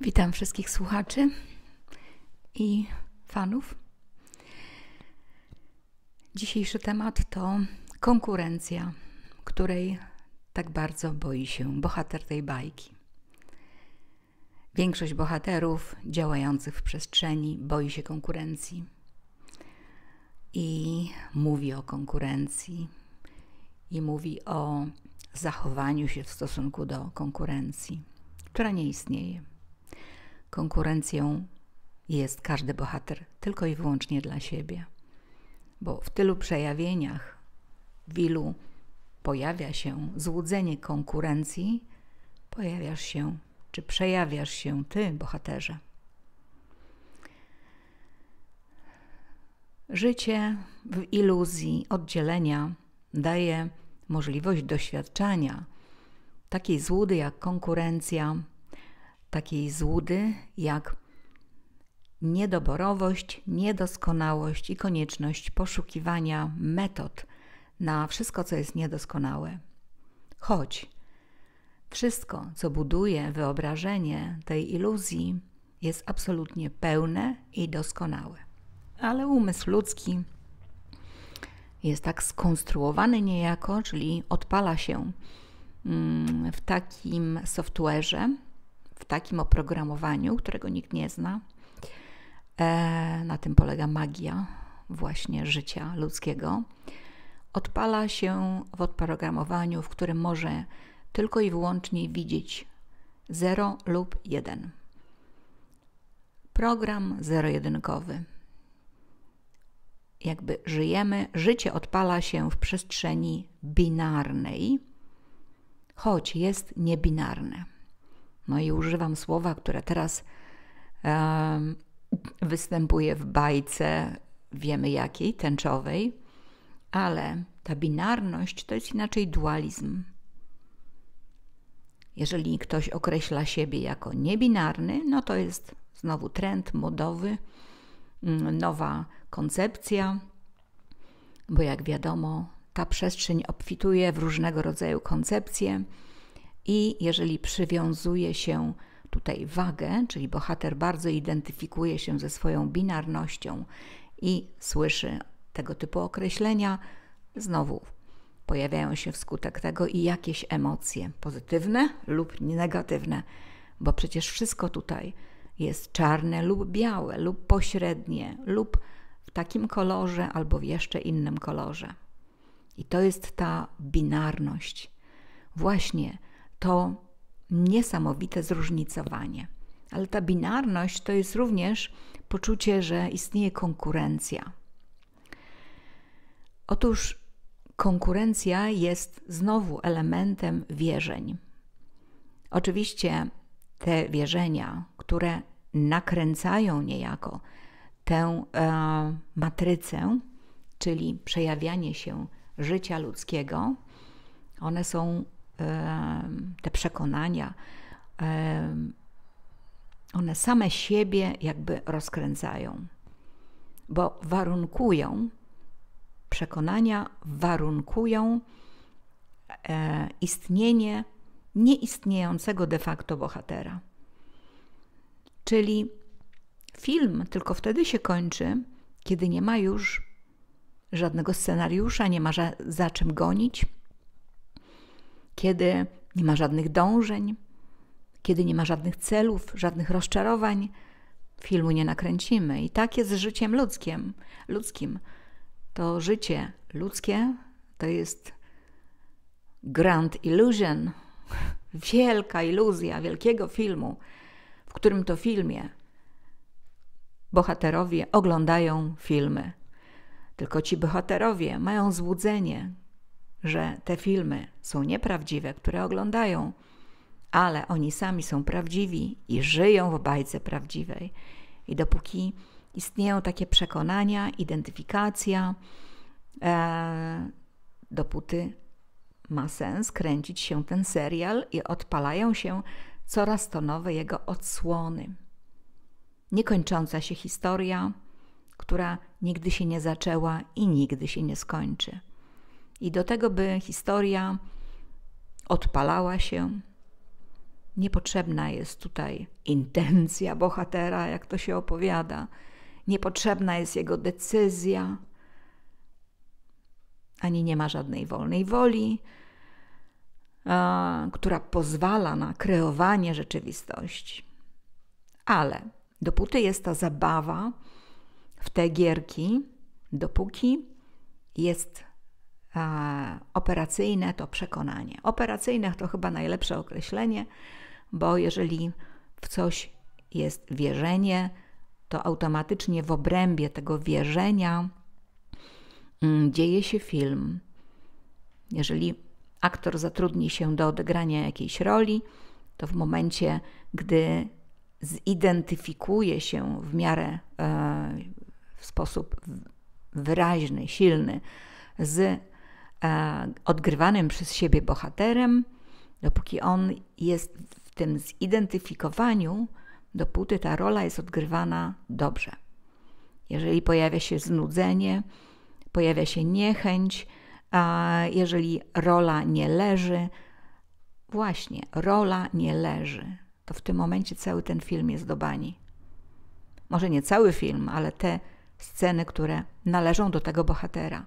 Witam wszystkich słuchaczy i fanów. Dzisiejszy temat to konkurencja, której tak bardzo boi się bohater tej bajki. Większość bohaterów działających w przestrzeni boi się konkurencji i mówi o konkurencji, i mówi o zachowaniu się w stosunku do konkurencji, która nie istnieje konkurencją jest każdy bohater tylko i wyłącznie dla siebie. Bo w tylu przejawieniach, w ilu pojawia się złudzenie konkurencji, pojawiasz się czy przejawiasz się ty, bohaterze. Życie w iluzji oddzielenia daje możliwość doświadczania takiej złudy jak konkurencja, takiej złudy jak niedoborowość, niedoskonałość i konieczność poszukiwania metod na wszystko, co jest niedoskonałe. Choć wszystko, co buduje wyobrażenie tej iluzji, jest absolutnie pełne i doskonałe. Ale umysł ludzki jest tak skonstruowany niejako, czyli odpala się mm, w takim software'ze, w takim oprogramowaniu, którego nikt nie zna. E, na tym polega magia właśnie życia ludzkiego. Odpala się w oprogramowaniu, w którym może tylko i wyłącznie widzieć 0 lub 1. Program zero-jedynkowy. Jakby żyjemy, życie odpala się w przestrzeni binarnej, choć jest niebinarne. No i używam słowa, które teraz um, występuje w bajce, wiemy jakiej, tęczowej, ale ta binarność to jest inaczej dualizm. Jeżeli ktoś określa siebie jako niebinarny, no to jest znowu trend modowy, mm, nowa koncepcja, bo jak wiadomo, ta przestrzeń obfituje w różnego rodzaju koncepcje i jeżeli przywiązuje się tutaj wagę, czyli bohater bardzo identyfikuje się ze swoją binarnością i słyszy tego typu określenia, znowu pojawiają się wskutek tego i jakieś emocje pozytywne lub negatywne, bo przecież wszystko tutaj jest czarne lub białe, lub pośrednie, lub w takim kolorze albo w jeszcze innym kolorze. I to jest ta binarność. Właśnie to niesamowite zróżnicowanie. Ale ta binarność to jest również poczucie, że istnieje konkurencja. Otóż konkurencja jest znowu elementem wierzeń. Oczywiście te wierzenia, które nakręcają niejako tę e, matrycę, czyli przejawianie się życia ludzkiego, one są te przekonania, one same siebie jakby rozkręcają, bo warunkują, przekonania warunkują e, istnienie nieistniejącego de facto bohatera. Czyli film tylko wtedy się kończy, kiedy nie ma już żadnego scenariusza, nie ma za, czym gonić, kiedy nie ma żadnych dążeń, kiedy nie ma żadnych celów, żadnych rozczarowań, filmu nie nakręcimy. I tak jest z życiem ludzkim. ludzkim. To życie ludzkie to jest grand illusion, wielka iluzja wielkiego filmu, w którym to filmie bohaterowie oglądają filmy. Tylko ci bohaterowie mają złudzenie, że te filmy są nieprawdziwe, które oglądają, ale oni sami są prawdziwi i żyją w bajce prawdziwej. I dopóki istnieją takie przekonania, identyfikacja, e, dopóty ma sens kręcić się ten serial i odpalają się coraz to nowe jego odsłony. Niekończąca się historia, która nigdy się nie zaczęła i nigdy się nie skończy i do tego, by historia odpalała się. Niepotrzebna jest tutaj intencja bohatera, jak to się opowiada. Niepotrzebna jest jego decyzja. Ani nie ma żadnej wolnej woli, a, która pozwala na kreowanie rzeczywistości. Ale dopóty jest ta zabawa w te gierki, dopóki jest E, operacyjne to przekonanie. Operacyjne to chyba najlepsze określenie, bo jeżeli w coś jest wierzenie, to automatycznie w obrębie tego wierzenia mm, dzieje się film. Jeżeli aktor zatrudni się do odegrania jakiejś roli, to w momencie, gdy zidentyfikuje się w miarę e, w sposób wyraźny, silny z E, odgrywanym przez siebie bohaterem, dopóki on jest w tym zidentyfikowaniu, dopóty ta rola jest odgrywana dobrze. Jeżeli pojawia się znudzenie, pojawia się niechęć, a jeżeli rola nie leży, właśnie rola nie leży, to w tym momencie cały ten film jest do bani. Może nie cały film, ale te sceny, które należą do tego bohatera.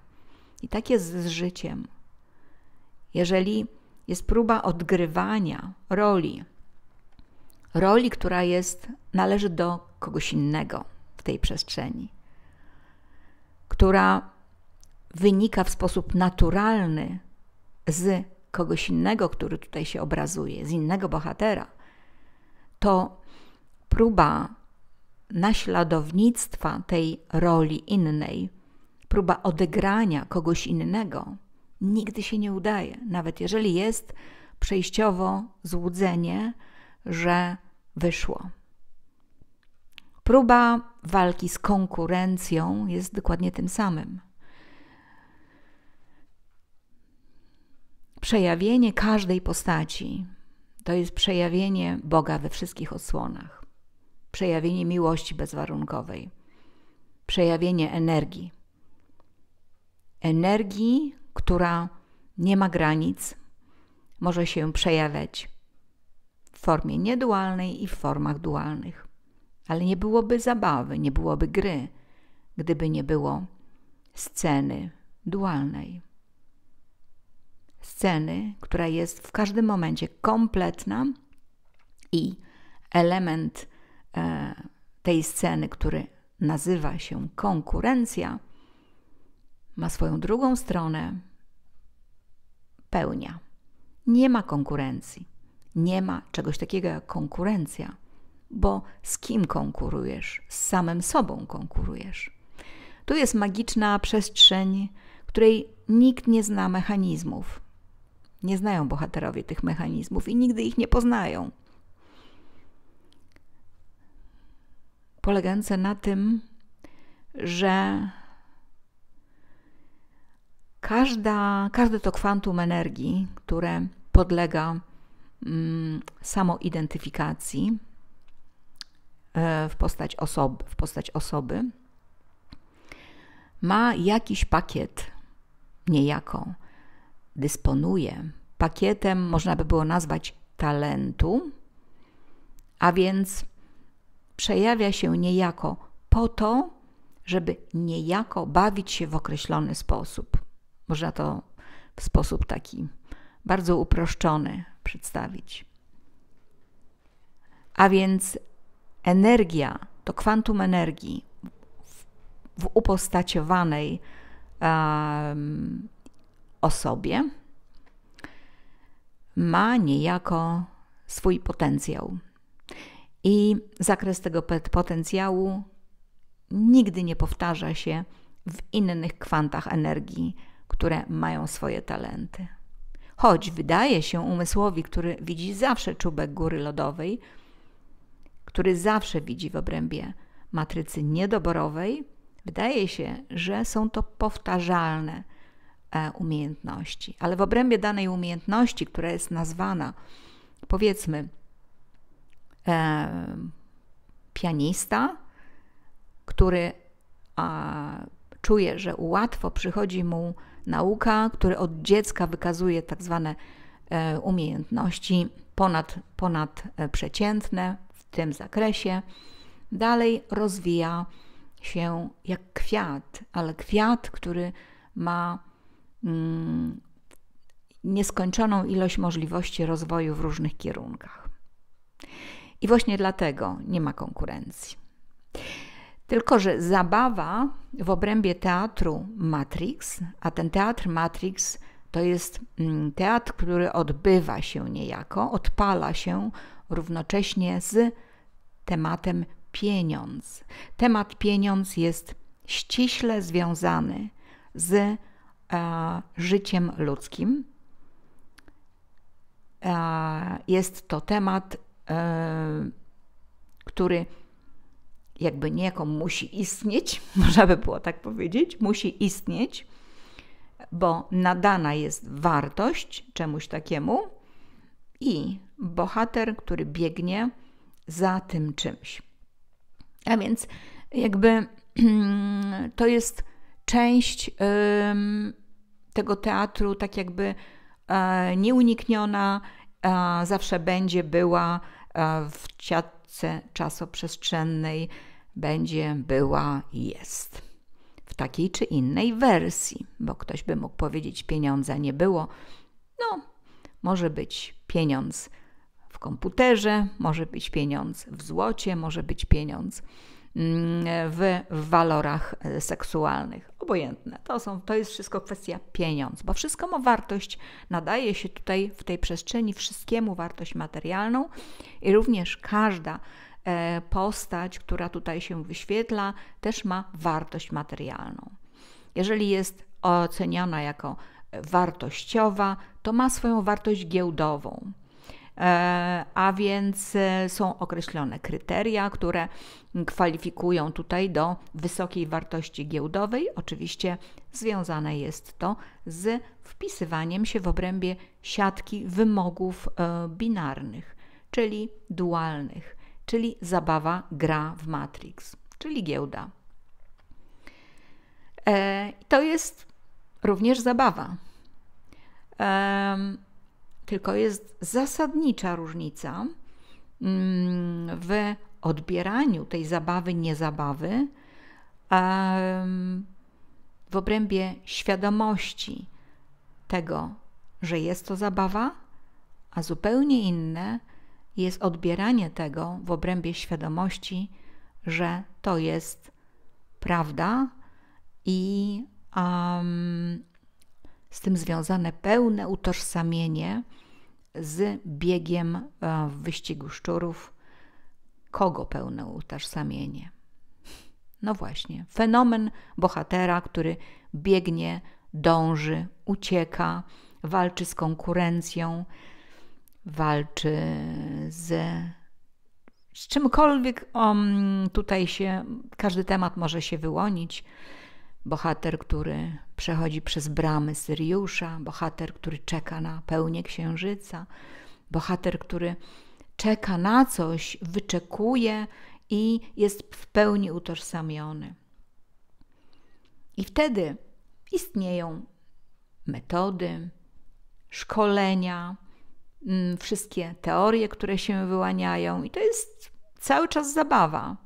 I tak jest z życiem. Jeżeli jest próba odgrywania roli, roli, która jest, należy do kogoś innego w tej przestrzeni, która wynika w sposób naturalny z kogoś innego, który tutaj się obrazuje, z innego bohatera, to próba naśladownictwa tej roli innej próba odegrania kogoś innego nigdy się nie udaje, nawet jeżeli jest przejściowo złudzenie, że wyszło. Próba walki z konkurencją jest dokładnie tym samym. Przejawienie każdej postaci to jest przejawienie Boga we wszystkich odsłonach, przejawienie miłości bezwarunkowej, przejawienie energii energii, która nie ma granic, może się przejawiać w formie niedualnej i w formach dualnych. Ale nie byłoby zabawy, nie byłoby gry, gdyby nie było sceny dualnej. Sceny, która jest w każdym momencie kompletna i element e, tej sceny, który nazywa się konkurencja, ma swoją drugą stronę pełnia. Nie ma konkurencji. Nie ma czegoś takiego jak konkurencja, bo z kim konkurujesz? Z samym sobą konkurujesz. Tu jest magiczna przestrzeń, której nikt nie zna mechanizmów. Nie znają bohaterowie tych mechanizmów i nigdy ich nie poznają. Polegające na tym, że Każda, każde to kwantum energii, które podlega mm, samoidentyfikacji e, w postać, w postać osoby, ma jakiś pakiet, niejako dysponuje pakietem, można by było nazwać talentu, a więc przejawia się niejako po to, żeby niejako bawić się w określony sposób. Można to w sposób taki bardzo uproszczony przedstawić. A więc energia, to kwantum energii w, w upostaciowanej um, osobie ma niejako swój potencjał. I zakres tego potencjału nigdy nie powtarza się w innych kwantach energii które mają swoje talenty. Choć wydaje się umysłowi, który widzi zawsze czubek góry lodowej, który zawsze widzi w obrębie matrycy niedoborowej, wydaje się, że są to powtarzalne e, umiejętności. Ale w obrębie danej umiejętności, która jest nazwana, powiedzmy, e, pianista, który a, czuje, że łatwo przychodzi mu nauka, który od dziecka wykazuje tak zwane e, umiejętności ponad, ponad e, przeciętne w tym zakresie. Dalej rozwija się jak kwiat, ale kwiat, który ma mm, nieskończoną ilość możliwości rozwoju w różnych kierunkach. I właśnie dlatego nie ma konkurencji. Tylko, że zabawa w obrębie teatru Matrix, a ten teatr Matrix to jest mm, teatr, który odbywa się niejako, odpala się równocześnie z tematem pieniądz. Temat pieniądz jest ściśle związany z e, życiem ludzkim. E, jest to temat, e, który jakby niejako musi istnieć, można by było tak powiedzieć, musi istnieć, bo nadana jest wartość czemuś takiemu i bohater, który biegnie za tym czymś. A więc jakby to jest część tego teatru, tak jakby e, nieunikniona, zawsze będzie była e, w ciatce czasoprzestrzennej będzie, była jest. W takiej czy innej wersji, bo ktoś by mógł powiedzieć: pieniądza nie było. No, może być pieniądz w komputerze, może być pieniądz w złocie, może być pieniądz w, mm, w walorach e, seksualnych. Obojętne. To, są, to jest wszystko kwestia pieniądz, bo wszystko ma wartość, nadaje się tutaj w tej przestrzeni wszystkiemu wartość materialną i również każda E, postać, która tutaj się wyświetla, też ma wartość materialną. Jeżeli jest oceniana jako wartościowa, to ma swoją wartość giełdową. E, a więc e, są określone kryteria, które kwalifikują tutaj do wysokiej wartości giełdowej. Oczywiście związane jest to z wpisywaniem się w obrębie siatki wymogów binarnych, czyli dualnych czyli zabawa gra w Matrix, czyli giełda. E, to jest również zabawa. E, tylko jest zasadnicza różnica mm, w odbieraniu tej zabawy, niezabawy w obrębie świadomości tego, że jest to zabawa, a zupełnie inne jest odbieranie tego w obrębie świadomości, że to jest prawda i um, z tym związane pełne utożsamienie z biegiem e, w wyścigu szczurów. Kogo pełne utożsamienie? No właśnie, fenomen bohatera, który biegnie, dąży, ucieka, walczy z konkurencją, walczy ze z czymkolwiek on um, tutaj się, każdy temat może się wyłonić. Bohater, który przechodzi przez bramy Syriusza, bohater, który czeka na pełnię księżyca, bohater, który czeka na coś, wyczekuje i jest w pełni utożsamiony. I wtedy istnieją metody, szkolenia, Mm, wszystkie teorie, które się wyłaniają, i to jest cały czas zabawa.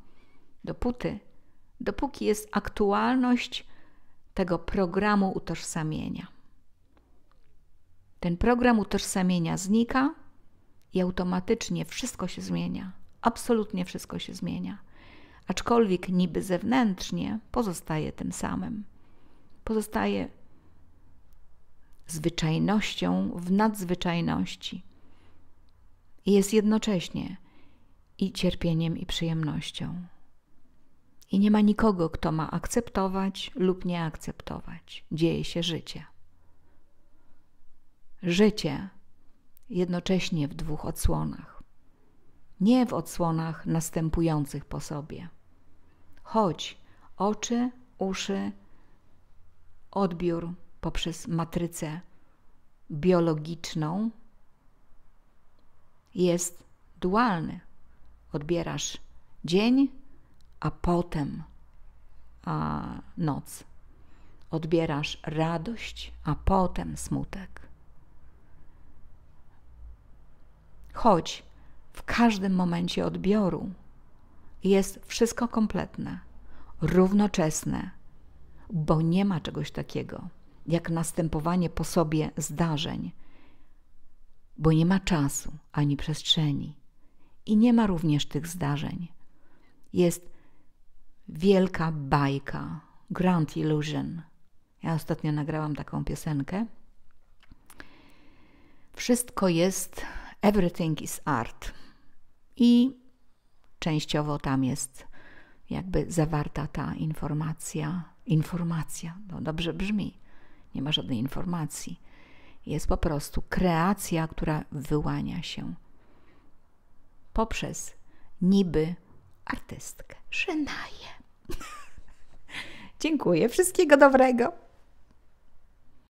Dopóty, dopóki jest aktualność tego programu utożsamienia. Ten program utożsamienia znika i automatycznie wszystko się zmienia. Absolutnie wszystko się zmienia. Aczkolwiek niby zewnętrznie pozostaje tym samym. Pozostaje zwyczajnością w nadzwyczajności jest jednocześnie i cierpieniem i przyjemnością. I nie ma nikogo, kto ma akceptować lub nie akceptować. Dzieje się życie. Życie jednocześnie w dwóch odsłonach. Nie w odsłonach następujących po sobie. Choć oczy, uszy, odbiór poprzez matrycę biologiczną, jest dualny. Odbierasz dzień, a potem a noc. Odbierasz radość, a potem smutek. Choć w każdym momencie odbioru jest wszystko kompletne, równoczesne, bo nie ma czegoś takiego jak następowanie po sobie zdarzeń bo nie ma czasu ani przestrzeni i nie ma również tych zdarzeń. Jest wielka bajka, Grand Illusion. Ja ostatnio nagrałam taką piosenkę. Wszystko jest, everything is art. I częściowo tam jest jakby zawarta ta informacja. Informacja, no dobrze brzmi, nie ma żadnej informacji jest po prostu kreacja, która wyłania się poprzez niby artystkę. Szenaję. Dziękuję, wszystkiego dobrego.